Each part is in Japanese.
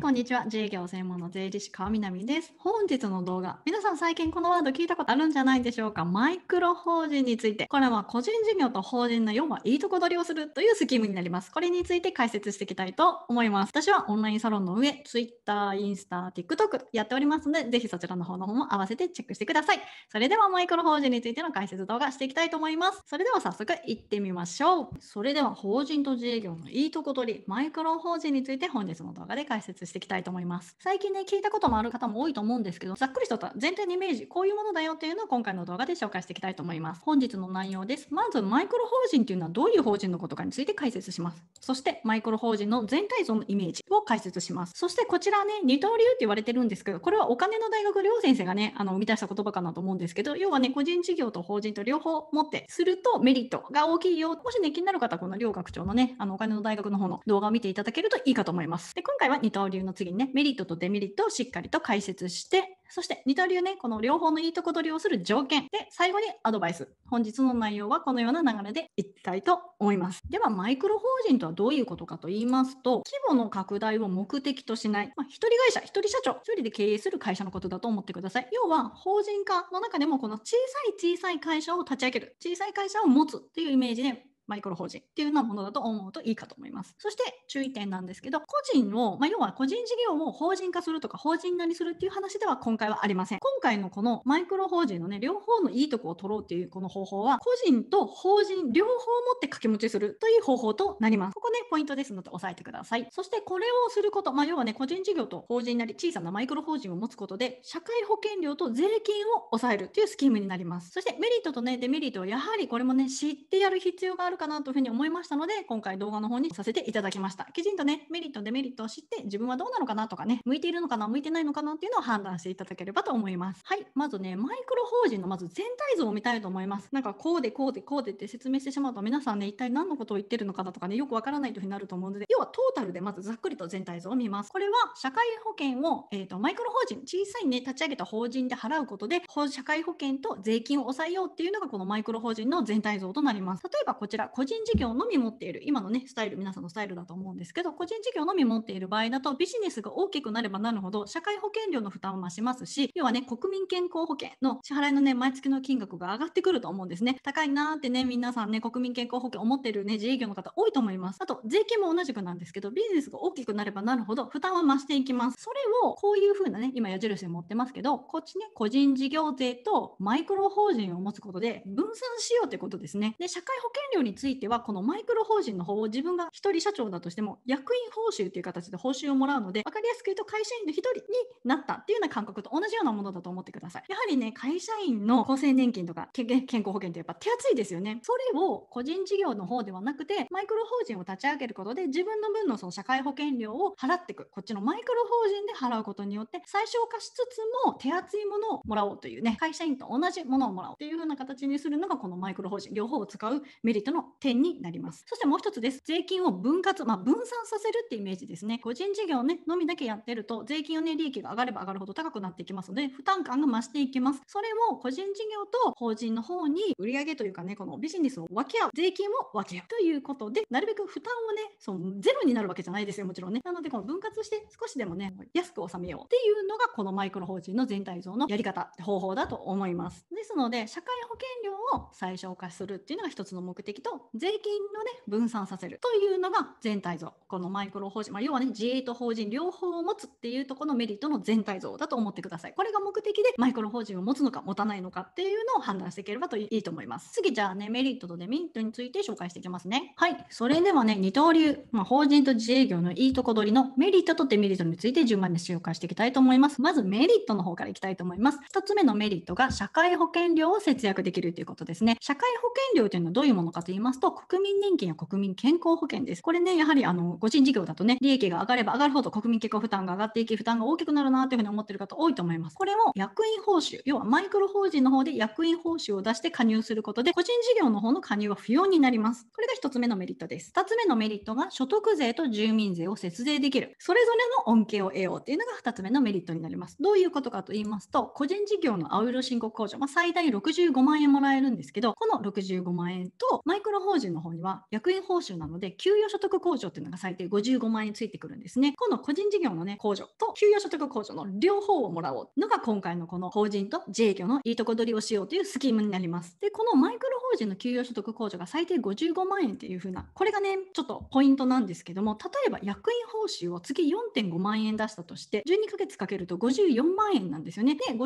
こんにちは。自業専門の税理士川南です。本日の動画、皆さん最近このワード聞いたことあるんじゃないでしょうか。マイクロ法人について。これは個人事業と法人の要はいいとこ取りをするというスキームになります。これについて解説していきたいと思います。私はオンラインサロンの上、Twitter、インスタ、TikTok やっておりますので、ぜひそちらの方の方も合わせてチェックしてください。それではマイクロ法人についての解説動画していきたいと思います。それでは早速行ってみましょう。それでは法人と自営業のいいとこ取り、マイクロ法人について本日の動画で解説していきたいと思います。最近ね、聞いたこともある方も多いと思うんですけど、ざっくりとた全体のイメージ、こういうものだよっていうのを今回の動画で紹介していきたいと思います。本日の内容です。まず、マイクロ法人っていうのはどういう法人のことかについて解説します。そして、マイクロ法人の全体像のイメージを解説します。そして、こちらね、二刀流って言われてるんですけど、これはお金の大学両先生がね、あの、生み出した言葉かなと思うんですけど、要はね、個人事業と法人と両方持って、するとメリットが大きいよ。もしね、気になる方は、この両学長のね、あの、お金の大学の方の動画を見ていただけるといいかと思います。で、今回は二刀流の次にねメリットとデメリットをしっかりと解説してそして二刀流ねこの両方のいいとこ取りをする条件で最後にアドバイス本日の内容はこのような流れでいきたいと思いますではマイクロ法人とはどういうことかと言いますと規模の拡大を目的としない、まあ、一人会社一人社長一人で経営する会社のことだと思ってください要は法人化の中でもこの小さい小さい会社を立ち上げる小さい会社を持つっていうイメージでマイクロ法人っていうようなものだと思うといいかと思います。そして注意点なんですけど、個人を、まあ、要は個人事業を法人化するとか法人なりするっていう話では今回はありません。今回のこのマイクロ法人のね、両方のいいとこを取ろうっていうこの方法は、個人と法人両方を持って掛け持ちするという方法となります。ここね、ポイントですので押さえてください。そしてこれをすること、まあ、要はね、個人事業と法人なり小さなマイクロ法人を持つことで、社会保険料と税金を抑えるというスキームになります。そしてメリットとね、デメリットはやはりこれもね、知ってやる必要があるかなというふうに思いましたので、今回動画の方にさせていただきました。きちんとね、メリット、デメリットを知って、自分はどうなのかなとかね、向いているのかな、向いてないのかなっていうのを判断していただければと思います。はい、まずね、マイクロ法人のまず全体像を見たいと思います。なんかこうでこうでこうでって説明してしまうと、皆さんね、一体何のことを言ってるのかなとかね、よくわからないというふうになると思うので、要はトータルでまずざっくりと全体像を見ます。これは社会保険を、えーと、とマイクロ法人、小さいね、立ち上げた法人で払うことで、社会保険と税金を抑えようっていうのがこのマイクロ法人の全体像となります。例えばこちら、個人事業のみ持っている今のねスタイル皆さんのスタイルだと思うんですけど個人事業のみ持っている場合だとビジネスが大きくなればなるほど社会保険料の負担を増しますし要はね国民健康保険の支払いのね毎月の金額が上がってくると思うんですね高いなーってね皆さんね国民健康保険を持ってるね自営業の方多いと思いますあと税金も同じくなんですけどビジネスが大きくなればなるほど負担は増していきますそれをこういう風なね今矢印で持ってますけどこっちね個人事業税とマイクロ法人を持つことで分散しようということですねで社会保険料についてはこのマイクロ法人の方を自分が一人社長だとしても役員報酬という形で報酬をもらうので分かりやすく言うと会社員の一人になったっていうような感覚と同じようなものだと思ってくださいやはりね会社員の厚生年金とか健康保険ってやっぱ手厚いですよねそれを個人事業の方ではなくてマイクロ法人を立ち上げることで自分の分のその社会保険料を払っていくこっちのマイクロ法人で払うことによって最小化しつつも手厚いものをもらおうというね会社員と同じものをもらおうっていう風な形にするのがこのマイクロ法人両方を使うメリットの点になります。そしてもう一つです。税金を分割、まあ、分散させるってイメージですね。個人事業、ね、のみだけやってると、税金をね、利益が上がれば上がるほど高くなっていきますので、負担感が増していきます。それを個人事業と法人の方に売上というかね、このビジネスを分け合う、税金を分け合うということで、なるべく負担をね、そのゼロになるわけじゃないですよ、もちろんね。なので、この分割して少しでもね、安く収めようっていうのが、このマイクロ法人の全体像のやり方、方法だと思います。ですので、社会保険料を最小化するっていうのが一つの目的と、税金のね、分散させるというのが全体像。このマイクロ法人、まあ、要はね、自営と法人両方を持つっていうとこのメリットの全体像だと思ってください。これが目的でマイクロ法人を持つのか持たないのかっていうのを判断していければといいと思います。次、じゃあね、メリットとデメリットについて紹介していきますね。はい。それではね、二刀流、まあ、法人と自営業のいいとこ取りのメリットとデメリットについて順番に紹介していきたいと思います。まずメリットの方からいきたいと思います。2つ目のメリットが社会保険料を節約できるということですね。社会保険料というのはどういうものかと言いいますと、国民年金や国民健康保険です。これね、やはりあの個人事業だとね、利益が上がれば上がるほど国民健康負担が上がっていき、負担が大きくなるなというふうに思ってる方多いと思います。これも役員報酬、要はマイクロ法人の方で役員報酬を出して加入することで、個人事業の方の加入は不要になります。これが1つ目のメリットです。2つ目のメリットが所得税と住民税を節税できる。それぞれの恩恵を得ようっていうのが2つ目のメリットになります。どういうことかと言いますと、個人事業の青色申告控除、まあ、最大65万円もらえるんですけど、この65万円とマイクロ学の法人の方には役員報酬なので給与所得控除っていうのが最低55万円ついてくるんですね。今度個人事業のね控除と給与所得控除の両方をもらおうのが今回のこの法人と自営業のいいとこ取りをしようというスキームになります。でこのマイクロ法人の給与所得控除が最低55万円っていう風なこれがねちょっとポイントなんですけども例えば役員報酬を月4.5万円出したとして12ヶ月かけると54万円なんですよね。で54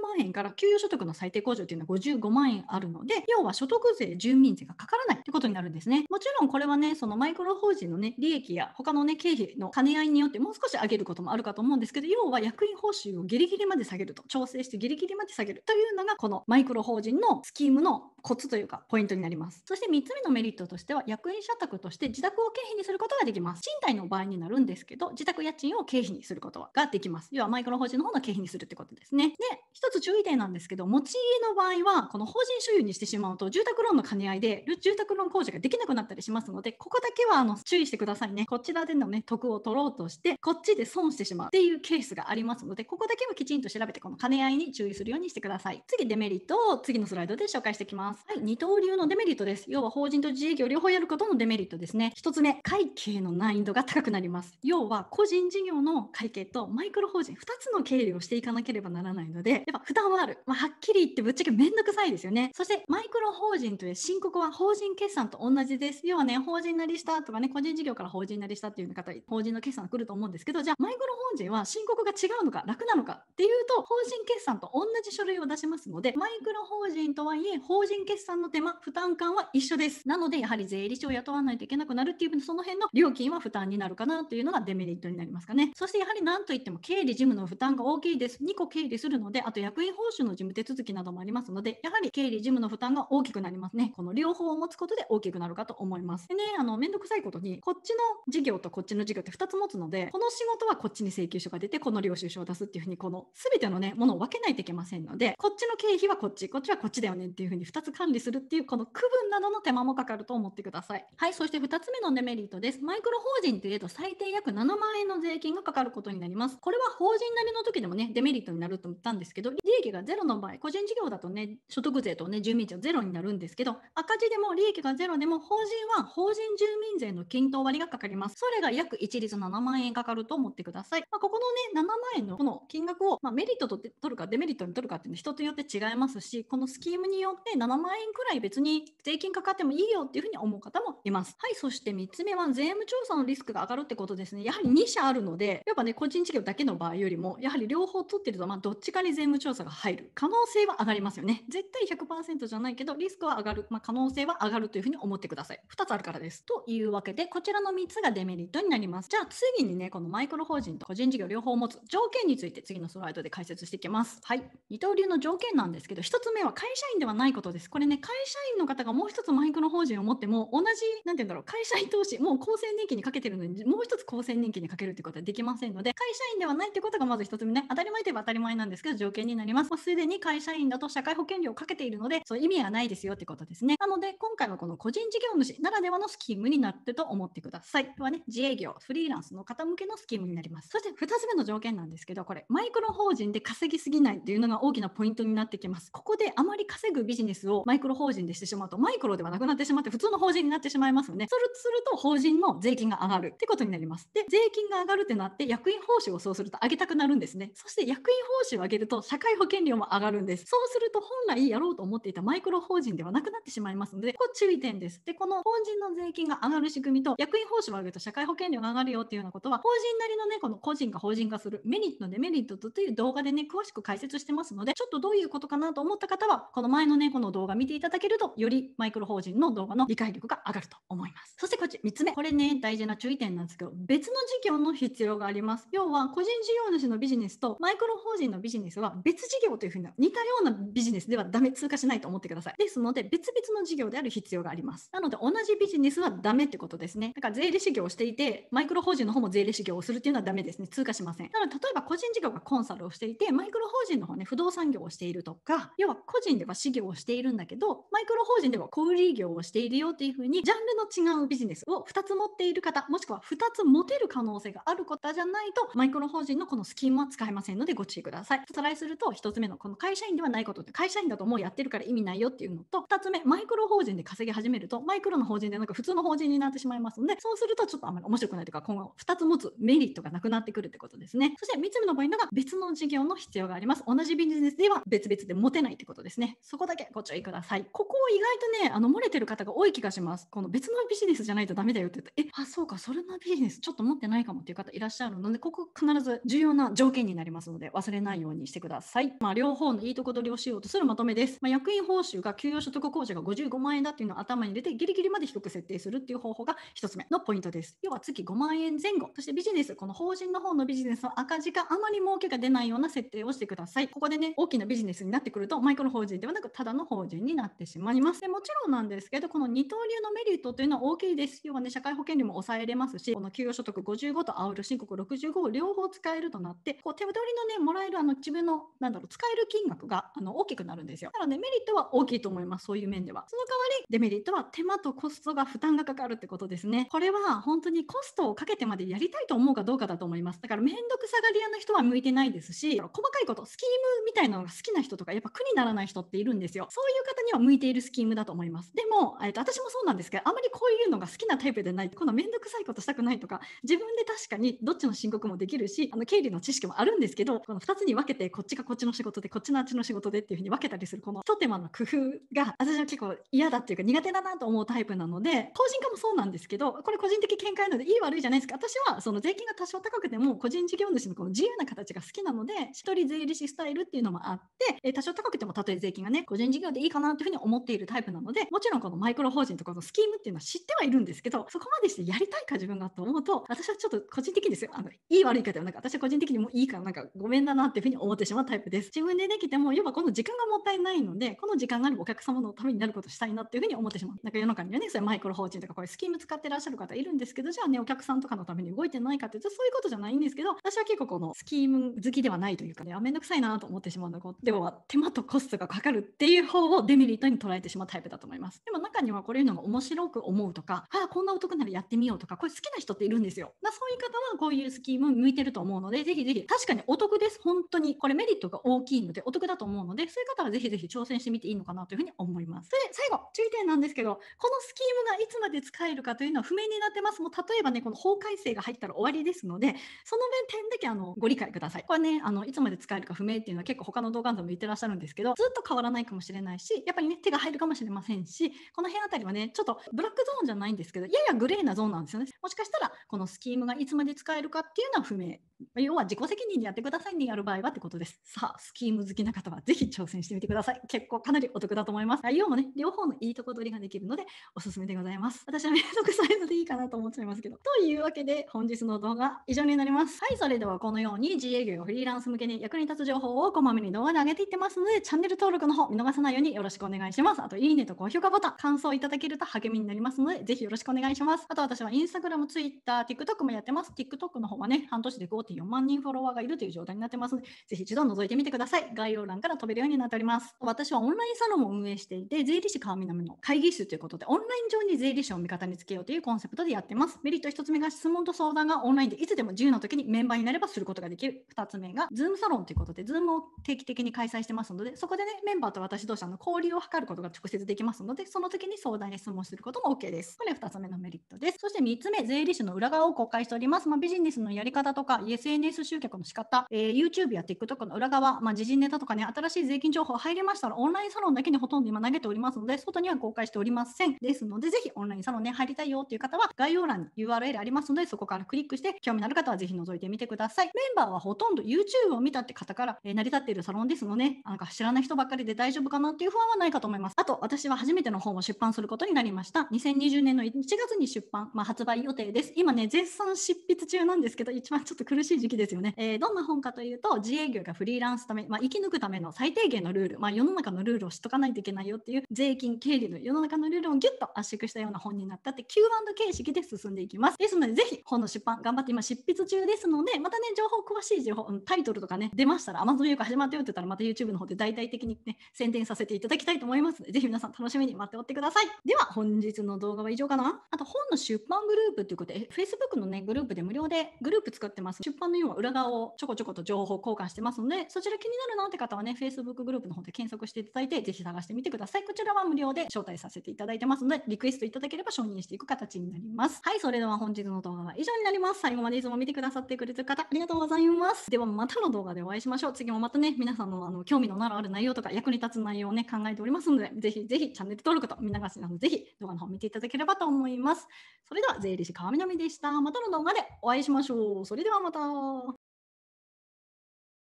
万円から給与所得の最低控除っていうのは55万円あるので要は所得税住民税がかからないってことになるんですね。もちろんこれはね、そのマイクロ法人のね、利益や他のね、経費の兼ね合いによってもう少し上げることもあるかと思うんですけど、要は役員報酬をギリギリまで下げると、調整してギリギリまで下げるというのが、このマイクロ法人のスキームのコツというか、ポイントになります。そして3つ目のメリットとしては、役員社宅として自宅を経費にすることができます。賃貸の場合になるんですけど、自宅家賃を経費にすることができます。要はマイクロ法人の方の経費にするってことですね。で、一つ注意点なんですけど、持ち家の場合は、この法人所有にしてしまうと、住宅ローンの兼ね合いで、住宅宅ローン控除ができなくなったりしますので、ここだけはあの注意してくださいね。こちらでのね、得を取ろうとして、こっちで損してしまうっていうケースがありますので、ここだけはきちんと調べて、この兼ね合いに注意するようにしてください。次、デメリットを次のスライドで紹介していきます。はい、二刀流のデメリットです。要は法人と自営業両方やることのデメリットですね。1つ目、会計の難易度が高くなります。要は、個人事業の会計とマイクロ法人2つの経理をしていかなければならないので、やっぱ負担はある。まあ、はっきり言ってぶっちゃけめんどくさいですよね。そして、マイクロ法人という申告は法人人決算と同じです。要はね、法人なりしたとかね、個人事業から法人なりしたっていう方、法人の決算が来ると思うんですけど、じゃあ、マイクロ法人は申告が違うのか、楽なのかっていうと、法人決算と同じ書類を出しますので、マイクロ法人とはいえ、法人決算の手間、負担感は一緒です。なので、やはり税理士を雇わないといけなくなるっていう、その辺の料金は負担になるかなというのがデメリットになりますかね。そして、やはり何といっても経理事務の負担が大きいです。2個経理するので、あと役員報酬の事務手続きなどもありますので、やはり経理事務の負担が大きくなりますね。この両方を持つことで大きくなるかと思います。でね、あの、めんどくさいことに、こっちの事業とこっちの事業って2つ持つので、この仕事はこっちに請求書が出て、この領収書を出すっていうふうに、この全てのね、ものを分けないといけませんので、こっちの経費はこっち、こっちはこっちだよねっていうふうに2つ管理するっていう、この区分などの手間もかかると思ってください。はい、そして2つ目のデメリットです。マイクロ法人といえど最低約7万円の税金がかかることになります。これは法人なりの時でもね、デメリットになると思ったんですけど、利益がゼロの場合、個人事業だとね、所得税とね、住民税はゼロになるんですけど、赤字でも利益がゼロでも法人は法人住民税の均等割がかかります。それが約一律7万円かかると思ってください。まあ、ここのね、7万円のこの金額を、まあ、メリットと取るかデメリットに取るかっていうのは人によって違いますし、このスキームによって7万円くらい別に税金かかってもいいよっていうふうに思う方もいます。はい、そして3つ目は税務調査のリスクが上がるってことですね。やはり2社あるので、やっぱね、個人事業だけの場合よりも、やはり両方取ってると、まあ、どっちかに税務調査が入る可能性は上がりますよね。絶対100%じゃないけど、リスクは上がる、まあ、可能性は上がるるというふうに思ってください。2つあるからです。というわけで、こちらの3つがデメリットになります。じゃあ次にね、このマイクロ法人と個人事業両方を持つ条件について次のスライドで解説していきます。はい。二刀流の条件なんですけど、1つ目は会社員ではないことです。これね、会社員の方がもう1つマイクロ法人を持っても、同じ、なんて言うんだろう、会社員投資、もう厚生年金にかけてるのに、もう1つ厚生年金にかけるってことはできませんので、会社員ではないってことがまず1つ目ね、当たり前といえば当たり前なんですけど、条件になります。もうすでに会社員だと社会保険料をかけているので、そう意味がないですよってことですね。なので、今回はこの個人事業主ならではのスキームになってと思ってください。はね、自営業、フリーランスの方向けのスキームになります。そして2つ目の条件なんですけど、これ、マイクロ法人で稼ぎすぎないっていうのが大きなポイントになってきます。ここであまり稼ぐビジネスをマイクロ法人でしてしまうと、マイクロではなくなってしまって、普通の法人になってしまいますよね。それすると、法人の税金が上がるってことになります。で、税金が上がるってなって、役員報酬をそうすると上げたくなるんですね。そして役員報酬を上げると、社会保険料も上がるんです。そうすると、本来やろうと思っていたマイクロ法人ではなくなってしまいますので、注意点です。で、この法人の税金が上がる仕組みと、役員報酬を上げると社会保険料が上がるよっていうようなことは、法人なりのね、この個人が法人化するメリット、デメリットという動画でね、詳しく解説してますので、ちょっとどういうことかなと思った方は、この前のね、この動画見ていただけると、よりマイクロ法人の動画の理解力が上がると思います。そしてこっち、3つ目。これね、大事な注意点なんですけど、別の事業の必要があります。要は、個人事業主のビジネスとマイクロ法人のビジネスは別事業というふうな、似たようなビジネスではダメ、通過しないと思ってください。ですので、別々の事業である必必要があります。なので同じビジネスはダメってことですね。だから税理士業をしていて、マイクロ法人の方も税理士業をするっていうのはダメですね。通過しません。なので例えば個人事業がコンサルをしていて、マイクロ法人の方ね、不動産業をしているとか、要は個人では事業をしているんだけど、マイクロ法人では小売業をしているよっていうふうに、ジャンルの違うビジネスを2つ持っている方、もしくは2つ持てる可能性がある方じゃないと、マイクロ法人のこのスキームは使えませんのでご注意ください。おさらいすると、1つ目のこの会社員ではないことって、会社員だともうやってるから意味ないよっていうのと、2つ目、マイクロ法人で稼ぎ始めると、マイクロの法人でなんか普通の法人になってしまいますので、そうするとちょっとあまり面白くないというか、今後2つ持つメリットがなくなってくるってことですね。そして3つ目のポイントが別の事業の必要があります。同じビジネスでは別々で持てないってことですね。そこだけご注意ください。ここを意外とね、あの漏れてる方が多い気がします。この別のビジネスじゃないとダメだよって言って、え、あ、そうか、それのビジネスちょっと持ってないかもっていう方いらっしゃるので、ここ必ず重要な条件になりますので、忘れないようにしてください。まあ、両方のいいとこ取りをしようとするまとめです。まあ、役員報酬が給与所得控除が55万円だっっていうのを頭に入れてギリギリまで低く設定するっていう方法が1つ目のポイントです。要は月5万円前後、そしてビジネス、この法人の方のビジネスの赤字があまり儲けが出ないような設定をしてください。ここでね、大きなビジネスになってくると、マイクロ法人ではなく、ただの法人になってしまいます。もちろんなんですけど、この二刀流のメリットというのは大きいです。要はね、社会保険料も抑えれますし、この給与所得55とアウル申告65を両方使えるとなって、こう手取りのね、もらえるあの自分の、なんだろう、使える金額があの大きくなるんですよ。なので、ね、メリットは大きいと思います、そういう面では。その代わり、デメリットは手間とコストが負担がかかるってことですね。これは本当にコストをかけてまでやりたいと思うかどうかだと思います。だから面倒くさがり屋の人は向いてないですし、細かいこと、スキームみたいなのが好きな人とか、やっぱ苦にならない人っているんですよ。そういう方には向いているスキームだと思います。でも、えっと私もそうなんですけど、あまりこういうのが好きなタイプでない、この面倒くさいことしたくないとか、自分で確かにどっちの申告もできるし、あの経理の知識もあるんですけど、この2つに分けて、こっちがこっちの仕事で、こっちのあっちの仕事でっていうふうに分けたりする、この一手間の工夫が、私は結構嫌だっていうか、か苦手だなと思うタイプなので法人化もそうなんですけどこれ個人的見解なのでいい悪いじゃないですか私はその税金が多少高くても個人事業主のこの自由な形が好きなので一人税理士スタイルっていうのもあってえ多少高くてもたとえ税金がね個人事業でいいかなというふうに思っているタイプなのでもちろんこのマイクロ法人とかのスキームっていうのは知ってはいるんですけどそこまでしてやりたいか自分がと思うと私はちょっと個人的ですよあのいい悪いかではなく私は個人的にもいいからなんかごめんだなっていうふうに思ってしまうタイプです自分でできても要はこの時間がもったいないのでこの時間があるお客様のためになることしたいなっていうふうにに思ってしまう。なんか世の中にはね、それマイクロ法人とかこういうスキーム使ってらっしゃる方いるんですけど、じゃあね、お客さんとかのために動いてないかって言うと、そういうことじゃないんですけど、私は結構このスキーム好きではないというかね、あ、めんどくさいなと思ってしまうのう、では手間とコストがかかるっていう方をデメリットに捉えてしまうタイプだと思います。でも中にはこれいうのが面白く思うとか、あ、あ、こんなお得ならやってみようとか、これ好きな人っているんですよ。だそういう方はこういうスキーム向いてると思うので、ぜひぜひ、確かにお得です。本当に。これメリットが大きいので、お得だと思うので、そういう方はぜひぜひ挑戦してみていいのかなというふうに思います。それで、最後、注意点なんですけど、このスキームがいつまで使えるかというのは不明になってます。もう例えばね、この法改正が入ったら終わりですので、その面点だけあのご理解ください。これね、あのいつまで使えるか不明っていうのは結構他の動画でも言ってらっしゃるんですけど、ずっと変わらないかもしれないし、やっぱりね、手が入るかもしれませんし、この辺あたりはね、ちょっとブラックゾーンじゃないんですけど、ややグレーなゾーンなんですよね。もしかしたら、このスキームがいつまで使えるかっていうのは不明。要は自己責任でやってくださいね、やる場合はってことです。さあ、スキーム好きな方はぜひ挑戦してみてください。結構かなりお得だと思います。内容もね、両方のいい底取りができるのでおすすめでございます。私はめんどくさいのでいいかなと思っちゃいますけど。というわけで本日の動画以上になります。はい、それではこのように自営業フリーランス向けに役に立つ情報をこまめに動画で上げていってますのでチャンネル登録の方見逃さないようによろしくお願いします。あといいねと高評価ボタン、感想いただけると励みになりますのでぜひよろしくお願いします。あと私は Instagram、Twitter、TikTok もやってます。TikTok の方はね、半年で5.4万人フォロワーがいるという状態になってますのでぜひ一度覗いてみてください。概要欄から飛べるようになっております。私はオンラインサロンを運営していて税理士川南のの会議室ということで、オンライン上に税理士を味方につけようというコンセプトでやってます。メリット1つ目が質問と相談がオンラインでいつでも自由な時にメンバーになればすることができる。2つ目が、Zoom サロンということで、Zoom を定期的に開催してますので、そこでね、メンバーと私同士の交流を図ることが直接できますので、その時に相談や質問することも OK です。これ2つ目のメリットです。そして3つ目、税理士の裏側を公開しております。まあ、ビジネスのやり方とか、SNS 集客の仕方、えー、YouTube や TikTok の裏側、まあ、時事ネタとかね、新しい税金情報入りましたら、オンラインサロンだけにほとんど今投げておりますので、外には公開しておりません。ですので、ぜひオンラインサロンに入りたいよという方は、概要欄に URL ありますので、そこからクリックして、興味のある方はぜひ覗いてみてください。メンバーはほとんど YouTube を見たって方から、えー、成り立っているサロンですので、なんか知らない人ばっかりで大丈夫かなっていう不安はないかと思います。あと、私は初めての本を出版することになりました。2020年の1月に出版、まあ、発売予定です。今ね、絶賛執筆中なんですけど、一番ちょっと苦しい時期ですよね。えー、どんな本かというと、自営業がフリーランスため、まあ、生き抜くための最低限のルール、まあ、世の中のルールを知っとかないといけないよっていう、税金、経理、の世の中のルールをギュッと圧縮したような本になったって q 形式で進んでいきます。ですので、ぜひ本の出版頑張って今執筆中ですので、またね、情報詳しい情報、タイトルとかね、出ましたら Amazon 予ク始まったよって言ったら、また YouTube の方で大々的にね、宣伝させていただきたいと思いますので、ぜひ皆さん楽しみに待っておってください。では、本日の動画は以上かな。あと、本の出版グループということで、Facebook のね、グループで無料でグループ作ってます。出版の要は裏側をちょこちょこと情報交換してますので、そちら気になるなって方はね、Facebook グループの方で検索していただいて、ぜひ探してみてください。こちらは無料で招待させていただいてますので、リクエストいただければ承認していく形になります。はい、それでは本日の動画は以上になります。最後までいつも見てくださってくれてる方、ありがとうございます。ではまたの動画でお会いしましょう。次もまたね、皆さんのあの興味のならある内容とか役に立つ内容をね、考えておりますので、ぜひぜひチャンネル登録と見逃しなので、ぜひ動画の方見ていただければと思います。それでは、税理士川南でした。またの動画でお会いしましょう。それではまた。